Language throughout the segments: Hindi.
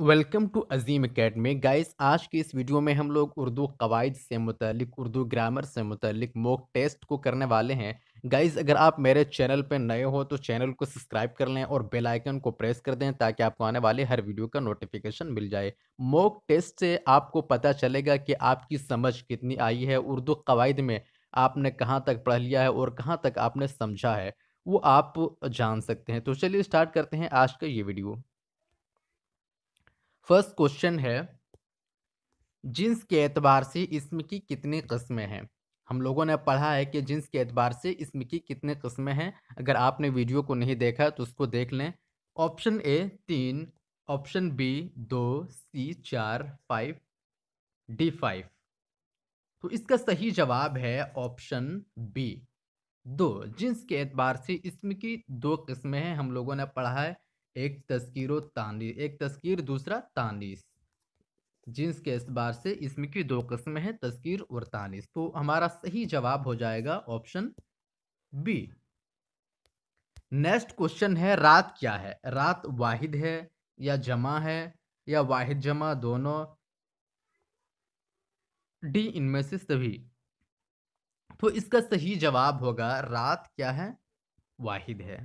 welcome to Azeem academy guys आज की इस वीडियो में हम लोग उर्दू कवायद से मुतलिक उर्दू ग्रामर से मुतलिक मॉक टेस्ट को करने वाले हैं गाइस अगर आप मेरे चैनल पर नए हो तो चैनल को सब्सक्राइब कर लें और बेल आइकन को प्रेस कर दें ताकि आपको आने वाले हर वीडियो का नोटिफिकेशन मिल जाए मॉक टेस्ट से आपको पता चलेगा कि आपकी समझ कितनी आई है उर्दू कवायद में आपने कहाँ तक पढ़ लिया है और कहाँ तक आपने समझा है वो आप जान सकते हैं तो चलिए स्टार्ट करते हैं आज का ये वीडियो फर्स्ट क्वेश्चन है जिन्स के एतबार से इसम की कितनी कस्में हैं हम लोगों ने पढ़ा है कि जिन्स के एतबार से इसम की कितनी कस्में हैं अगर आपने वीडियो को नहीं देखा तो उसको देख लें ऑप्शन ए तीन ऑप्शन बी दो सी चार फाइव डी फाइव तो इसका सही जवाब है ऑप्शन बी दो जिन्स के एतबार से इसम की दो कस्में हैं हम लोगों ने पढ़ा है एक तस्कीर व तानीस एक तस्कीर दूसरा तानीस जिन्स के एतबार से इसमें की दो कस्में हैं तस्कीर और तानीस तो हमारा सही जवाब हो जाएगा ऑप्शन बी नेक्स्ट क्वेश्चन है रात क्या है रात वाहिद है या जमा है या वाहिद जमा दोनों डी इनमें से सभी तो इसका सही जवाब होगा रात क्या है वाहिद है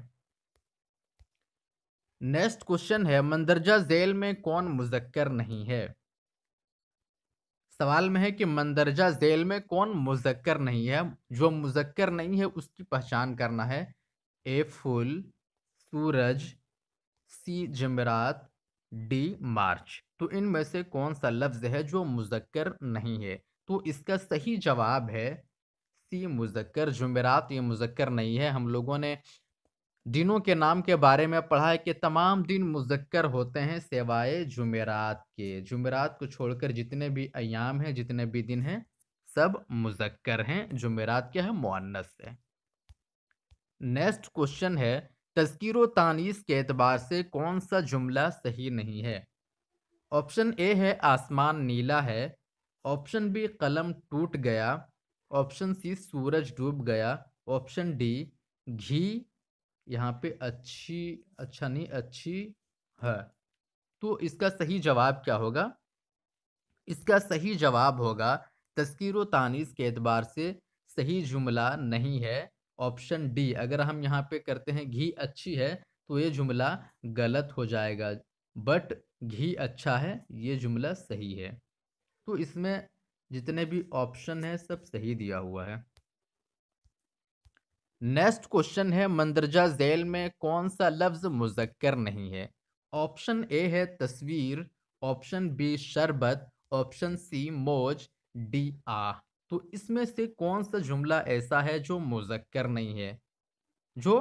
नेक्स्ट क्वेश्चन है मंदरजा जेल में कौन मुजक्कर नहीं है सवाल में है कि मंदरजा जेल में कौन मुजक्कर नहीं है जो मुजक्कर नहीं है उसकी पहचान करना है a full Suraj C जमरात D मार्च तो इनमें से कौन सा लफ्ज़ है जो मुजक्कर नहीं है तो इसका सही जवाब है सी मुजक्कर जमेरात ये मुजक्कर नहीं है हम लोगों ने दिनों के नाम के बारे में पढ़ा है कि तमाम दिन मुजक्कर होते हैं सेवाए जुमेरात के जुमेरात को छोड़कर जितने भी अयाम हैं जितने भी दिन हैं सब मुजक्कर हैं जुमेरात के हैं मुन्नस है नेक्स्ट क्वेश्चन है तस्कर व तानीस के एतबार से कौन सा जुमला सही नहीं है ऑप्शन ए है आसमान नीला है ऑप्शन बी कलम टूट गया ऑप्शन सी सूरज डूब गया ऑप्शन डी घी यहाँ पे अच्छी अच्छा नहीं अच्छी है तो इसका सही जवाब क्या होगा इसका सही जवाब होगा तस्कीर व तानीस के एतबार से सही जुमला नहीं है ऑप्शन डी अगर हम यहाँ पे करते हैं घी अच्छी है तो ये जुमला गलत हो जाएगा बट घी अच्छा है ये जुमला सही है तो इसमें जितने भी ऑप्शन हैं सब सही दिया हुआ है नेक्स्ट क्वेश्चन है मंदरजा झेल में कौन सा लफ्ज मुजक्कर नहीं है ऑप्शन ए है तस्वीर ऑप्शन बी शरबत ऑप्शन सी मोज डी आ तो इसमें से कौन सा जुमला ऐसा है जो मुजक्कर नहीं है जो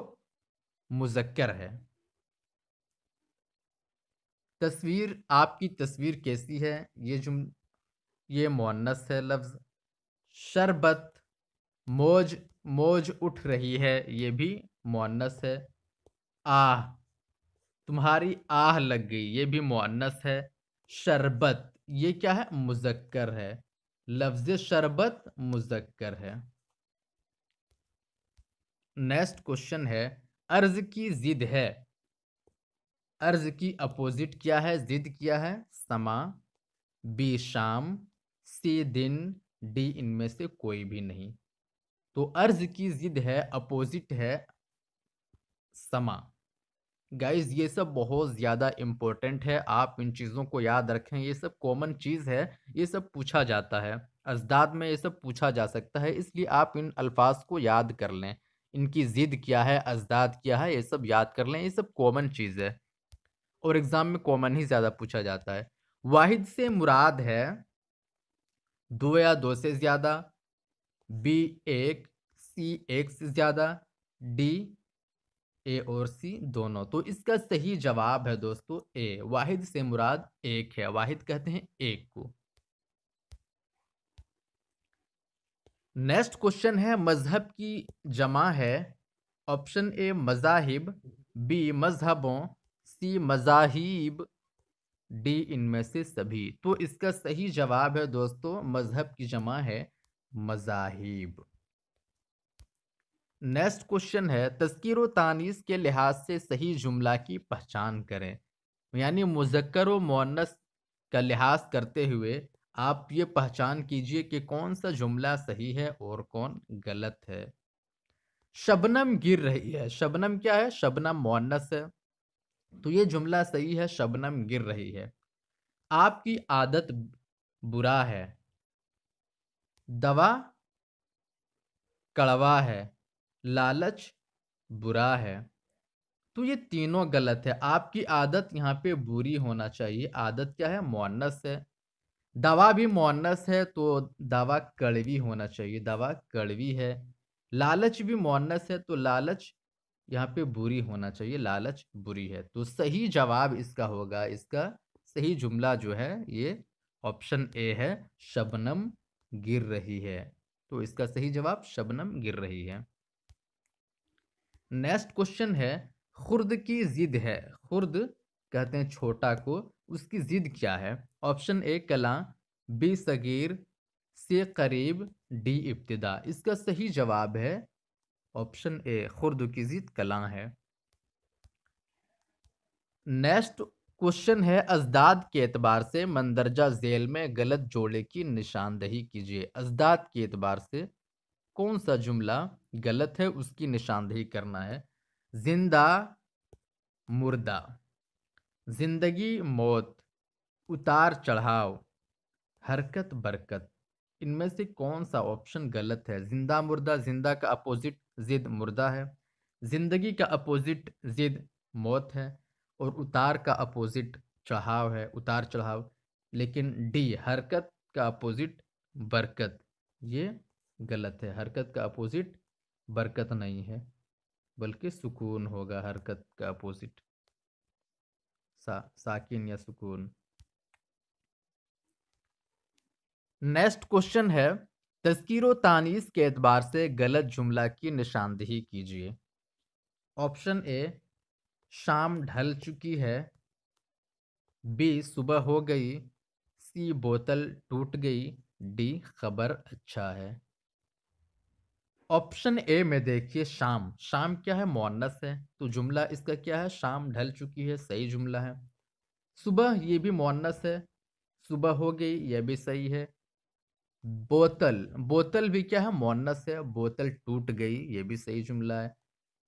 मुजक्कर है तस्वीर आपकी तस्वीर कैसी है ये जुम ये मुन्नस है लफ्ज़ शरबत मोज मोज उठ रही है ये भी मुन्नस है आह तुम्हारी आह लग गई ये भी मुन्नस है शरबत ये क्या है मुजक्कर है लफ्ज शरबत मुजक्कर है नेक्स्ट क्वेश्चन है अर्ज की जिद है अर्ज की अपोजिट क्या है जिद क्या है समा बी शाम सी दिन डी इनमें से कोई भी नहीं तो अर्ज की जिद है अपोजिट है समा गाइज ये सब बहुत ज़्यादा इम्पोर्टेंट है आप इन चीज़ों को याद रखें ये सब कॉमन चीज़ है ये सब पूछा जाता है अजदाद में ये सब पूछा जा सकता है इसलिए आप इन अल्फाज को याद कर लें इनकी ज़िद क्या है अजदाद क्या है ये सब याद कर लें ये सब कॉमन चीज़ है और एग्ज़ाम में कॉमन ही ज़्यादा पूछा जाता है वाहिद से मुराद है दो या दो से ज़्यादा बी एक सी एक से ज़्यादा डी ए और सी दोनों तो इसका सही जवाब है दोस्तों ए वाहिद से मुराद एक है वाहिद कहते हैं एक को नेक्स्ट क्वेश्चन है मजहब की जमा है ऑप्शन ए मजाहिब बी मजहबों सी मजाहिब डी इनमें से सभी तो इसका सही जवाब है दोस्तों मजहब की जमा है मजाहिब नेक्स्ट क्वेश्चन है तस्करो तानीस के लिहाज से सही जुमला की पहचान करें यानी मुजक्कर मोनस का लिहाज करते हुए आप ये पहचान कीजिए कि कौन सा जुमला सही है और कौन गलत है शबनम गिर रही है शबनम क्या है शबनम मोनस है तो ये जुमला सही है शबनम गिर रही है आपकी आदत बुरा है दवा कड़वा है लालच बुरा है तो ये तीनों गलत है आपकी आदत यहाँ पे बुरी होना चाहिए आदत क्या है मोनस है दवा भी मोनस है तो दवा कड़वी होना चाहिए दवा कड़वी है लालच भी मोनस है तो लालच यहाँ पे बुरी होना चाहिए लालच बुरी है तो सही जवाब इसका होगा इसका सही जुमला जो है ये ऑप्शन ए है शबनम गिर रही है तो इसका सही जवाब शबनम गिर रही है नेक्स्ट क्वेश्चन है खुर्द की जिद है खुर्द कहते हैं छोटा को उसकी जिद क्या है ऑप्शन ए कला बी सगीर से करीब डी इब्तदा इसका सही जवाब है ऑप्शन ए खुर्द की जिद कला है नेक्स्ट क्वेश्चन है अजदाद के एतबार से मंदरजा झेल में गलत जोड़े की निशानदही कीजिए अजदाद के एतबार से कौन सा जुमला गलत है उसकी निशानदही करना है जिंदा मुर्दा जिंदगी मौत उतार चढ़ाव हरकत बरकत इनमें से कौन सा ऑप्शन गलत है जिंदा मुर्दा जिंदा का अपोजिट जिद मुर्दा है जिंदगी का अपोजिट जिद मौत है और उतार का अपोजिट चढ़ाव है उतार चढ़ाव लेकिन डी हरकत का अपोजिट बरकत ये गलत है हरकत का अपोजिट बरकत नहीं है बल्कि सुकून होगा हरकत का अपोजिट सा साकिन या सुकून नेक्स्ट क्वेश्चन है तस्कीर तानीस के एतबार से गलत जुमला की निशानदेही कीजिए ऑप्शन ए शाम ढल चुकी है बी सुबह हो गई सी बोतल टूट गई डी खबर अच्छा है ऑप्शन ए में देखिए शाम शाम क्या है मोनस है तो जुमला इसका क्या है शाम ढल चुकी है सही जुमला है सुबह ये भी मोनस है सुबह हो गई यह भी सही है बोतल बोतल भी क्या है मोनस है बोतल टूट गई ये भी सही जुमला है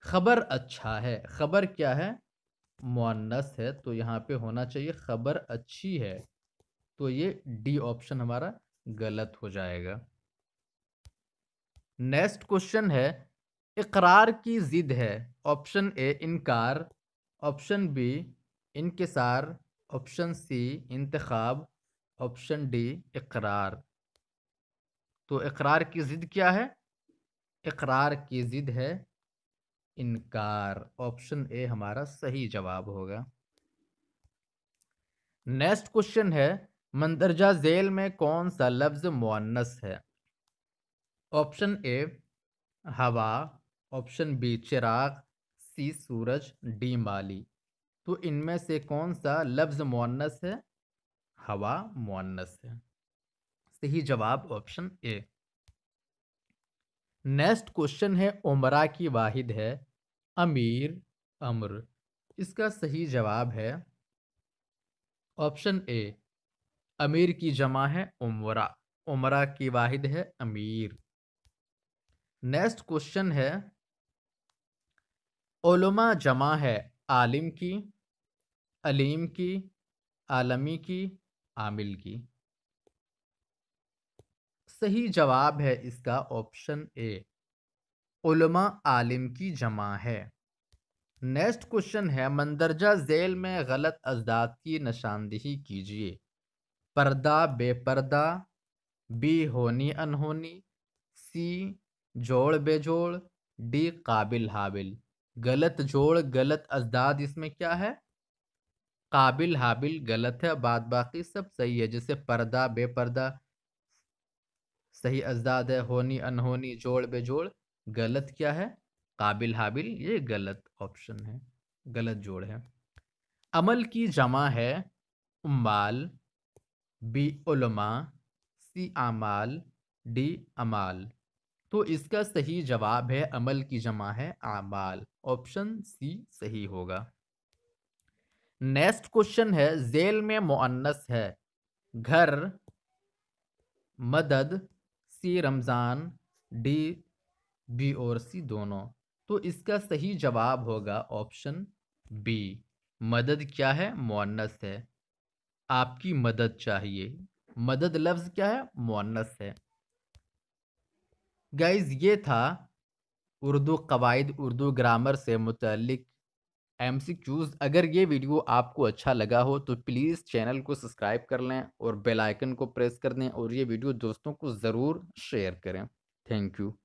खबर अच्छा है खबर क्या है मुन्नस है तो यहाँ पे होना चाहिए खबर अच्छी है तो ये डी ऑप्शन हमारा गलत हो जाएगा नेक्स्ट क्वेश्चन है इकरार की जिद है ऑप्शन ए इनकार ऑप्शन बी इनकसार ऑप्शन सी इंतखब ऑप्शन डी इकरार तो इकरार की ज़िद क्या है इकरार की ज़िद है इनकार ऑप्शन ए हमारा सही जवाब होगा नेक्स्ट क्वेश्चन है मंदरजा जेल में कौन सा लफ्ज मुअन्नस है ऑप्शन ए हवा ऑप्शन बी चिराग सी सूरज डी माली तो इनमें से कौन सा लफ्ज मुअन्नस है हवा मुअन्नस है सही जवाब ऑप्शन ए नेक्स्ट क्वेश्चन है उमरा की वाहिद है अमीर अम्र इसका सही जवाब है ऑप्शन ए अमीर की जमा है उमरा उमरा की वाहिद है अमीर नेक्स्ट क्वेश्चन है ओलमा जमा है आलिम की अलीम की आलमी की आमिल की सही जवाब है इसका ऑप्शन ए उलमा आलिम की जमा है नेक्स्ट क्वेश्चन है मंदरजा झेल में गलत अजदाद की निशानदेही कीजिए पर्दा बेपर्दा बी होनी अनहोनी सी जोड़ बेजोड़ डी काबिल हाबिल गलत जोड़ गलत अजदाद इसमें क्या है काबिल हाबिल गलत है बाद बाकी सब सही है जैसे पर्दा बेपर्दा सही अजदाद है होनी अनहोनी जोड़ बेजोड़ गलत क्या है काबिल हाबिल ये गलत ऑप्शन है गलत जोड़ है अमल की जमा है उमाल बी उलमा सी आमाल डी अमाल तो इसका सही जवाब है अमल की जमा है आमाल ऑप्शन सी सही होगा नेक्स्ट क्वेश्चन है जेल में मुअन्नस है घर मदद सी रमज़ान डी बी और सी दोनों तो इसका सही जवाब होगा ऑप्शन बी मदद क्या है मोनस है आपकी मदद चाहिए मदद लफ्ज़ क्या है मोनस है गाइज़ ये था उर्दू कवायद उर्दू ग्रामर से मुतलिक एम सी क्यूज़ अगर ये वीडियो आपको अच्छा लगा हो तो प्लीज़ चैनल को सब्सक्राइब कर लें और बेल आइकन को प्रेस कर दें और ये वीडियो दोस्तों को ज़रूर शेयर करें थैंक यू